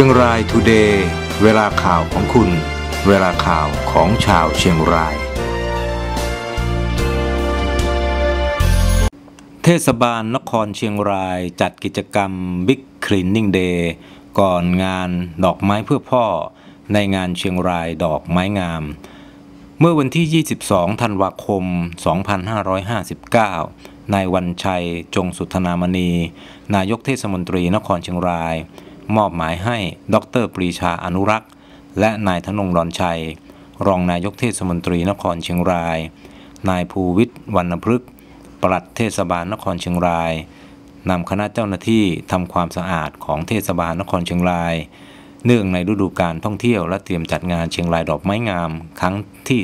ชียงรายทูเดย์เวลาข่าวของคุณเวลาข่าวของชาวเชียงราย เทศบาลนครเชียงรายจัดกิจกรรม Big Cleaning Day ก่อนงานดอกไม้เพื่อพ่อในงานเชียงรายดอกไม้งาม เมื่อวันที่ 22 ธันวาคม 2559 นายวันชัยจงสุธนามณี นายกเทศมนตรีนครเชียงรายมอบหมายให้ดรปรีชาอนุรักษ์และนายธนงรอนชัย รองนายกเทศมนตรีนครเชียงราย นายภูวิทย์วรรณพฤกษ์ปลัดเทศบาลนครเชียงรายนำคณะเจ้าหน้าที่ทำความสะอาดของเทศบาลนครเชียงราย เนื่องในฤดูการท่องเที่ยวและเตรียมจัดงานเชียงรายดอกไม้งามครั้งที่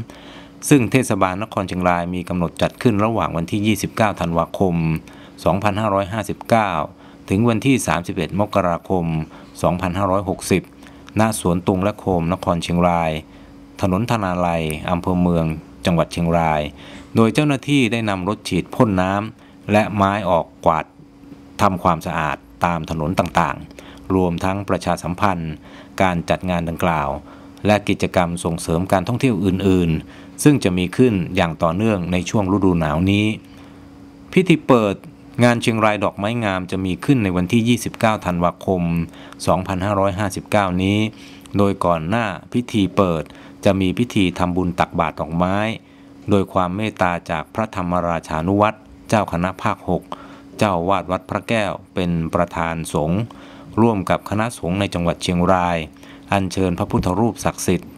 13 ซึ่งเทศบาลนครเชียงรายมีกำหนดจัดขึ้นระหว่างวันที่ 29ธันวาคม 2559ถึงวันที่ 31 มกราคม 2560 ณ สวนตุงและโคม นครเชียงราย ถนนธนาลัยอำเภอเมือง จังหวัดเชียงราย โดยเจ้าหน้าที่ได้นำรถฉีดพ่นน้ำและไม้ออกกวาดทำความสะอาดตามถนนต่างๆ รวมทั้งประชาสัมพันธ์การจัดงานดังกล่าว และกิจกรรมส่งเสริมการท่องเที่ยวอื่นๆ ซึ่งจะมีขึ้นอย่างต่อเนื่องในช่วงฤดูหนาวนี้ พิธีเปิดงานเชียงรายดอกไม้งามจะมีขึ้นในวันที่ 29 ธันวาคม 2559 นี้ โดยก่อนหน้าพิธีเปิดจะมีพิธีทำบุญตักบาตรดอกไม้ โดยความเมตตาจากพระธรรมราชานุวัตรเจ้าคณะภาค 6 เจ้าวาดวัดพระแก้วเป็นประธานสงฆ์ร่วมกับคณะสงฆ์ในจังหวัดเชียงราย อัญเชิญพระพุทธรูปศักดิ์สิทธิ์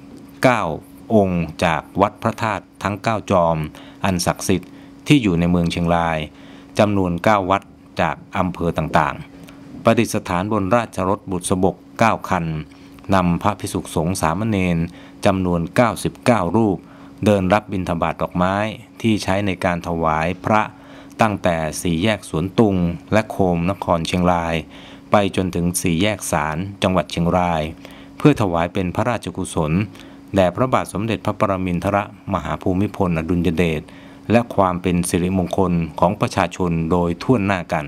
9 องค์จากวัดพระธาตุทั้ง9จอมอันศักดิ์สิทธิ์ที่อยู่ในเมืองเชียงรายจำนวน 9 วัดจากอำเภอต่างๆประดิษฐานบนราชรถบุตรสบก 9 คัน นำพระพิสุขสงฆ์สามเณรจำนวน 99 รูป เดินรับบิณฑบาตดอกไม้ที่ใช้ในการถวายพระ ตั้งแต่สี่แยกสวนตุงและโคมนครเชียงราย ไปจนถึงสี่แยกสารจังหวัดเชียงราย เพื่อถวายเป็นพระราชกุศลแด่พระบาทสมเด็จพระปรมินทรมหาภูมิพลอดุลยเดชและความเป็นสิริมงคลของประชาชนโดยทั่วหน้ากัน